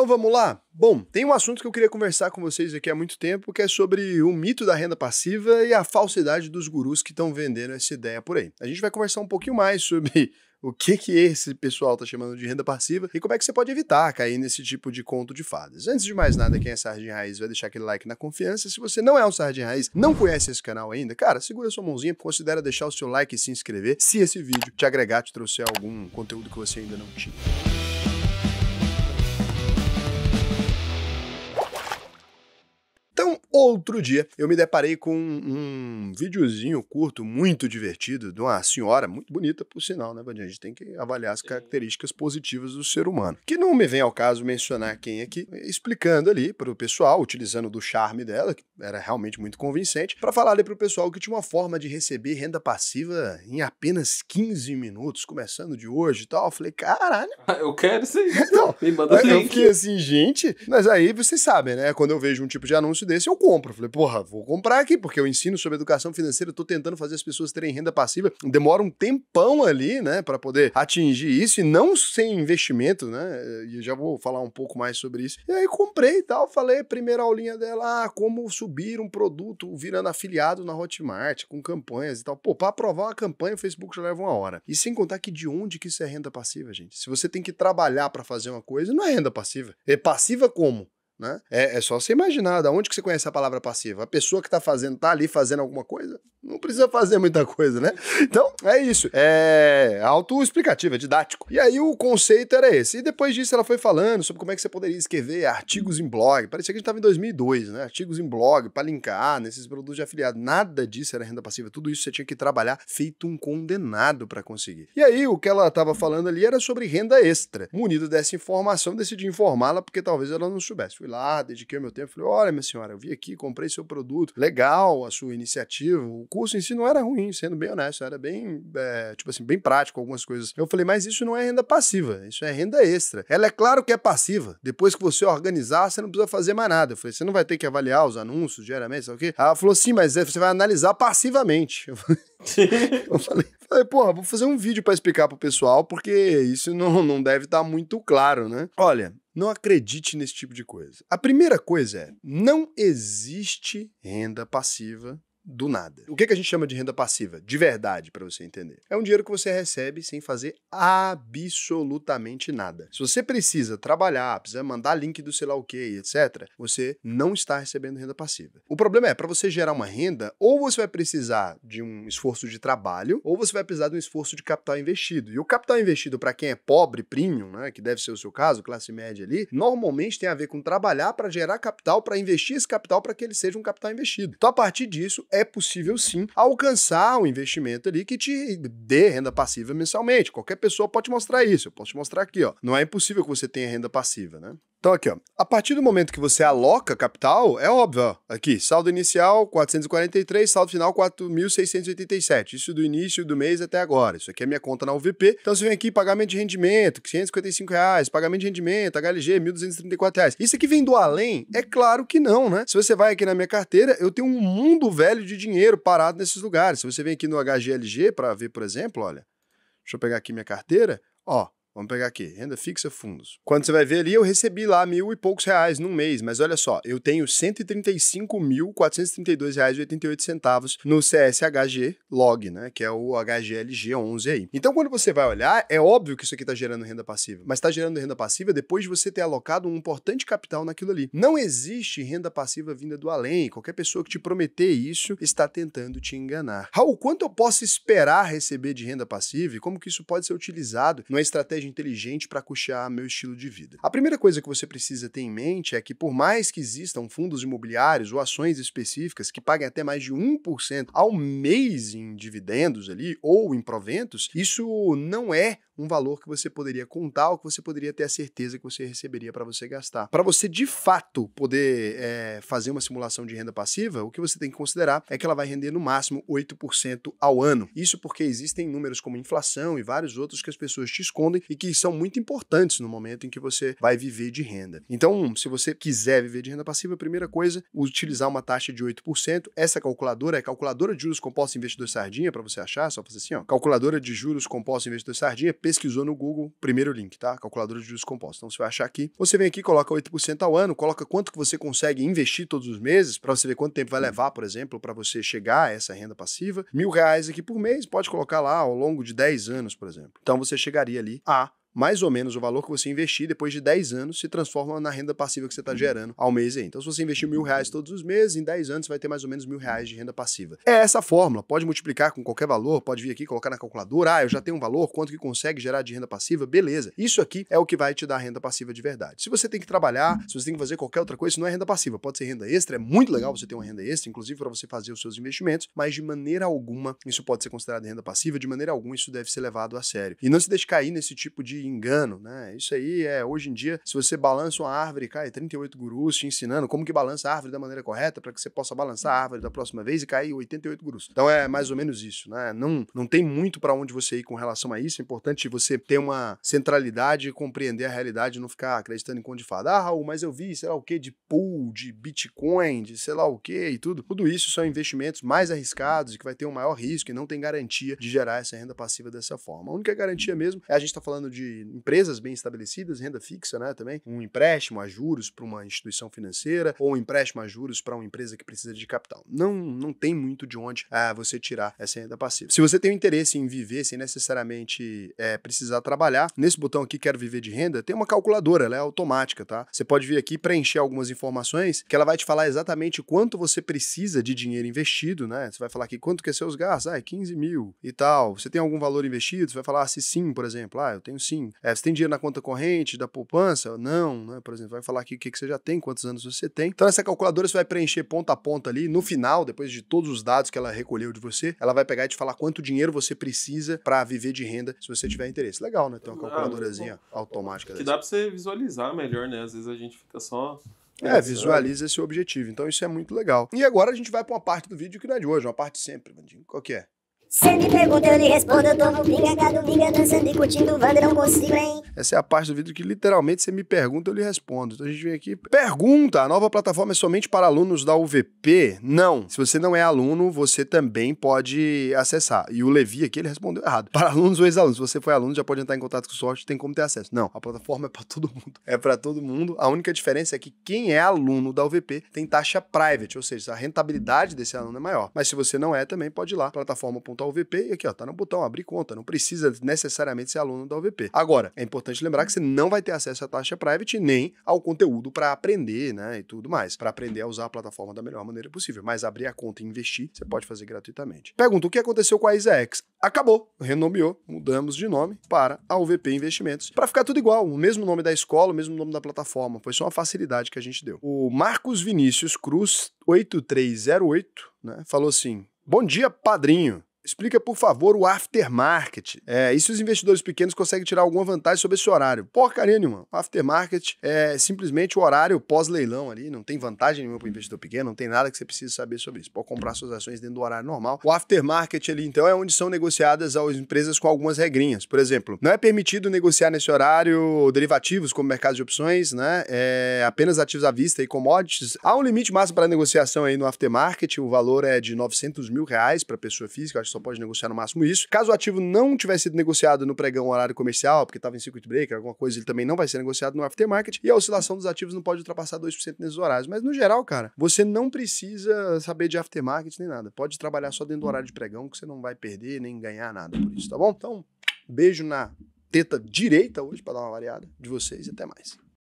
Então vamos lá? Bom, tem um assunto que eu queria conversar com vocês aqui há muito tempo, que é sobre o mito da renda passiva e a falsidade dos gurus que estão vendendo essa ideia por aí. A gente vai conversar um pouquinho mais sobre o que que esse pessoal está chamando de renda passiva e como é que você pode evitar cair nesse tipo de conto de fadas. Antes de mais nada, quem é Sardinha Raiz vai deixar aquele like na confiança. Se você não é um Sardinha Raiz, não conhece esse canal ainda, cara, segura sua mãozinha, considera deixar o seu like e se inscrever se esse vídeo te agregar, te trouxer algum conteúdo que você ainda não tinha. outro dia, eu me deparei com um videozinho curto, muito divertido, de uma senhora, muito bonita, por sinal, né, Vandinha? A gente tem que avaliar as características positivas do ser humano. Que não me vem ao caso mencionar quem aqui, é explicando ali para o pessoal, utilizando do charme dela, que era realmente muito convincente, para falar ali para o pessoal que tinha uma forma de receber renda passiva em apenas 15 minutos, começando de hoje e tal. Eu falei, caralho. Eu quero isso aí. Não, me manda eu, eu fiquei assim, gente. Mas aí vocês sabem, né? Quando eu vejo um tipo de anúncio desse, esse eu compro. falei, porra, vou comprar aqui, porque eu ensino sobre educação financeira, tô tentando fazer as pessoas terem renda passiva. Demora um tempão ali, né, para poder atingir isso e não sem investimento, né? E já vou falar um pouco mais sobre isso. E aí comprei e tal, falei, primeira aulinha dela, ah, como subir um produto virando afiliado na Hotmart, com campanhas e tal. Pô, para aprovar uma campanha, o Facebook já leva uma hora. E sem contar que de onde que isso é renda passiva, gente? Se você tem que trabalhar para fazer uma coisa, não é renda passiva. É passiva como? Né? É, é só você imaginar, da onde que você conhece a palavra passiva? A pessoa que está fazendo, está ali fazendo alguma coisa? Não precisa fazer muita coisa, né? Então, é isso. É autoexplicativo, é didático. E aí o conceito era esse. E depois disso ela foi falando sobre como é que você poderia escrever artigos em blog. Parecia que a gente estava em 2002, né? Artigos em blog para linkar nesses produtos de afiliado. Nada disso era renda passiva. Tudo isso você tinha que trabalhar feito um condenado para conseguir. E aí o que ela estava falando ali era sobre renda extra. Munido dessa informação, decidi informá-la porque talvez ela não soubesse. Fui lá, dediquei o meu tempo, falei: "Olha, minha senhora, eu vi aqui, comprei seu produto. Legal a sua iniciativa, curso em si não era ruim, sendo bem honesto, era bem, é, tipo assim, bem prático algumas coisas. Eu falei, mas isso não é renda passiva, isso é renda extra. Ela é claro que é passiva. Depois que você organizar, você não precisa fazer mais nada. Eu falei, você não vai ter que avaliar os anúncios diariamente, sabe o quê? Ela falou, sim, mas é, você vai analisar passivamente. Eu falei, eu falei, falei, porra, vou fazer um vídeo para explicar pro pessoal, porque isso não, não deve estar tá muito claro, né? Olha, não acredite nesse tipo de coisa. A primeira coisa é: não existe renda passiva do nada. O que, é que a gente chama de renda passiva? De verdade, para você entender. É um dinheiro que você recebe sem fazer absolutamente nada. Se você precisa trabalhar, precisa mandar link do sei lá o que, etc., você não está recebendo renda passiva. O problema é, para você gerar uma renda, ou você vai precisar de um esforço de trabalho, ou você vai precisar de um esforço de capital investido. E o capital investido, para quem é pobre, premium, né, que deve ser o seu caso, classe média ali, normalmente tem a ver com trabalhar para gerar capital, para investir esse capital para que ele seja um capital investido. Então, a partir disso, é possível sim alcançar um investimento ali que te dê renda passiva mensalmente. Qualquer pessoa pode te mostrar isso. Eu posso te mostrar aqui, ó. Não é impossível que você tenha renda passiva, né? Então aqui, ó, a partir do momento que você aloca capital, é óbvio, ó, aqui, saldo inicial 443, saldo final 4.687, isso do início do mês até agora, isso aqui é minha conta na UVP, então você vem aqui pagamento de rendimento, 555 reais, pagamento de rendimento, HLG, 1.234 reais, isso aqui vem do além? É claro que não, né? Se você vai aqui na minha carteira, eu tenho um mundo velho de dinheiro parado nesses lugares, se você vem aqui no HGLG para ver, por exemplo, olha, deixa eu pegar aqui minha carteira, ó, Vamos pegar aqui, renda fixa, fundos. Quando você vai ver ali, eu recebi lá mil e poucos reais num mês, mas olha só, eu tenho R$ 135.432,88 no CSHG log, né, que é o HGLG11 aí. Então, quando você vai olhar, é óbvio que isso aqui está gerando renda passiva, mas está gerando renda passiva depois de você ter alocado um importante capital naquilo ali. Não existe renda passiva vinda do além, qualquer pessoa que te prometer isso está tentando te enganar. Raul, quanto eu posso esperar receber de renda passiva e como que isso pode ser utilizado numa estratégia estratégia inteligente para custear meu estilo de vida. A primeira coisa que você precisa ter em mente é que, por mais que existam fundos imobiliários ou ações específicas que paguem até mais de 1% ao mês em dividendos ali ou em proventos, isso não é um valor que você poderia contar ou que você poderia ter a certeza que você receberia para você gastar. Para você de fato poder é, fazer uma simulação de renda passiva, o que você tem que considerar é que ela vai render no máximo 8% ao ano. Isso porque existem números como inflação e vários outros que as pessoas te escondem e que são muito importantes no momento em que você vai viver de renda. Então, se você quiser viver de renda passiva, a primeira coisa, utilizar uma taxa de 8%. Essa calculadora é calculadora de juros compostos investidor sardinha para você achar, só fazer assim, ó. Calculadora de juros compostos investidor sardinha, pesquisou no Google, primeiro link, tá? Calculadora de juros compostos. Então, você vai achar aqui, você vem aqui, coloca 8% ao ano, coloca quanto que você consegue investir todos os meses para você ver quanto tempo vai levar, por exemplo, para você chegar a essa renda passiva. Mil reais aqui por mês, pode colocar lá ao longo de 10 anos, por exemplo. Então, você chegaria ali a mais ou menos o valor que você investir depois de 10 anos se transforma na renda passiva que você está uhum. gerando ao mês aí. Então, se você investir mil reais todos os meses, em 10 anos você vai ter mais ou menos mil reais de renda passiva. É essa a fórmula. Pode multiplicar com qualquer valor, pode vir aqui colocar na calculadora. Ah, eu já tenho um valor, quanto que consegue gerar de renda passiva? Beleza. Isso aqui é o que vai te dar renda passiva de verdade. Se você tem que trabalhar, se você tem que fazer qualquer outra coisa, isso não é renda passiva. Pode ser renda extra, é muito legal você ter uma renda extra, inclusive para você fazer os seus investimentos, mas de maneira alguma isso pode ser considerado renda passiva, de maneira alguma isso deve ser levado a sério. E não se deixe cair nesse tipo de engano, né? Isso aí é, hoje em dia, se você balança uma árvore, cai 38 gurus te ensinando como que balança a árvore da maneira correta para que você possa balançar a uhum. árvore da próxima vez e cair 88 gurus. Então é mais ou menos isso, né? Não, não tem muito para onde você ir com relação a isso. É importante você ter uma centralidade e compreender a realidade e não ficar acreditando em conto de fada. Ah, Raul, mas eu vi, sei lá o que, de pool, de Bitcoin, de sei lá o que e tudo. Tudo isso são investimentos mais arriscados e que vai ter um maior risco e não tem garantia de gerar essa renda passiva dessa forma. A única garantia mesmo é a gente está falando de empresas bem estabelecidas, renda fixa, né, também, um empréstimo a juros para uma instituição financeira ou um empréstimo a juros para uma empresa que precisa de capital. Não, não tem muito de onde ah, você tirar essa renda passiva. Se você tem um interesse em viver sem necessariamente é, precisar trabalhar, nesse botão aqui, Quero Viver de Renda, tem uma calculadora, ela é automática, tá? Você pode vir aqui preencher algumas informações que ela vai te falar exatamente quanto você precisa de dinheiro investido, né? Você vai falar aqui quanto que é seus gastos, ah, é 15 mil e tal. Você tem algum valor investido? Você vai falar ah, se sim, por exemplo, ah, eu tenho sim assim, é, você tem dinheiro na conta corrente da poupança? Não, né? Por exemplo, vai falar aqui o que, que você já tem, quantos anos você tem. Então, essa calculadora você vai preencher ponta a ponta ali. No final, depois de todos os dados que ela recolheu de você, ela vai pegar e te falar quanto dinheiro você precisa para viver de renda, se você tiver interesse. Legal, né? Tem uma ah, calculadorazinha ah, automática. Que dessa. dá para você visualizar melhor, né? Às vezes a gente fica só é, visualiza esse objetivo. Então isso é muito legal. E agora a gente vai para uma parte do vídeo que não é de hoje, uma parte sempre, Vandinho. Qual que é? Cê me pergunta, eu lhe respondo, eu tô no pinga, gado, pinga, dançando e curtindo, Wander, não consigo, hein? Essa é a parte do vídeo que literalmente você me pergunta, eu lhe respondo. Então a gente vem aqui. Pergunta! A nova plataforma é somente para alunos da UVP? Não. Se você não é aluno, você também pode acessar. E o Levi aqui, ele respondeu errado. Para alunos ou ex-alunos. Se você foi aluno, já pode entrar em contato com o sorte, tem como ter acesso. Não, a plataforma é para todo mundo. É para todo mundo. A única diferença é que quem é aluno da UVP tem taxa private, ou seja, a rentabilidade desse aluno é maior. Mas se você não é, também pode ir lá, plataforma.com a UVP e aqui, ó, tá no botão abrir conta. Não precisa necessariamente ser aluno da UVP. Agora, é importante lembrar que você não vai ter acesso à taxa private nem ao conteúdo para aprender, né, e tudo mais, para aprender a usar a plataforma da melhor maneira possível. Mas abrir a conta e investir, você pode fazer gratuitamente. Pergunta: o que aconteceu com a ISAX? Acabou, renomeou, mudamos de nome para a UVP Investimentos, para ficar tudo igual, o mesmo nome da escola, o mesmo nome da plataforma. Foi só uma facilidade que a gente deu. O Marcos Vinícius Cruz 8308, né, falou assim: Bom dia, padrinho. Explica, por favor, o aftermarket. É, e se os investidores pequenos conseguem tirar alguma vantagem sobre esse horário? Porcaria nenhuma. O aftermarket é simplesmente o horário pós-leilão ali. Não tem vantagem nenhuma para o investidor pequeno, não tem nada que você precise saber sobre isso. Pode comprar suas ações dentro do horário normal. O aftermarket ali, então, é onde são negociadas as empresas com algumas regrinhas. Por exemplo, não é permitido negociar nesse horário derivativos como mercado de opções, né? É apenas ativos à vista e commodities. Há um limite máximo para negociação aí no aftermarket. O valor é de 900 mil reais para pessoa física. Acho só pode negociar no máximo isso. Caso o ativo não tivesse sido negociado no pregão horário comercial, porque estava em circuit breaker, alguma coisa, ele também não vai ser negociado no aftermarket. E a oscilação dos ativos não pode ultrapassar 2% nesses horários. Mas no geral, cara, você não precisa saber de aftermarket nem nada. Pode trabalhar só dentro do horário de pregão, que você não vai perder nem ganhar nada por isso, tá bom? Então, beijo na teta direita hoje para dar uma variada de vocês e até mais.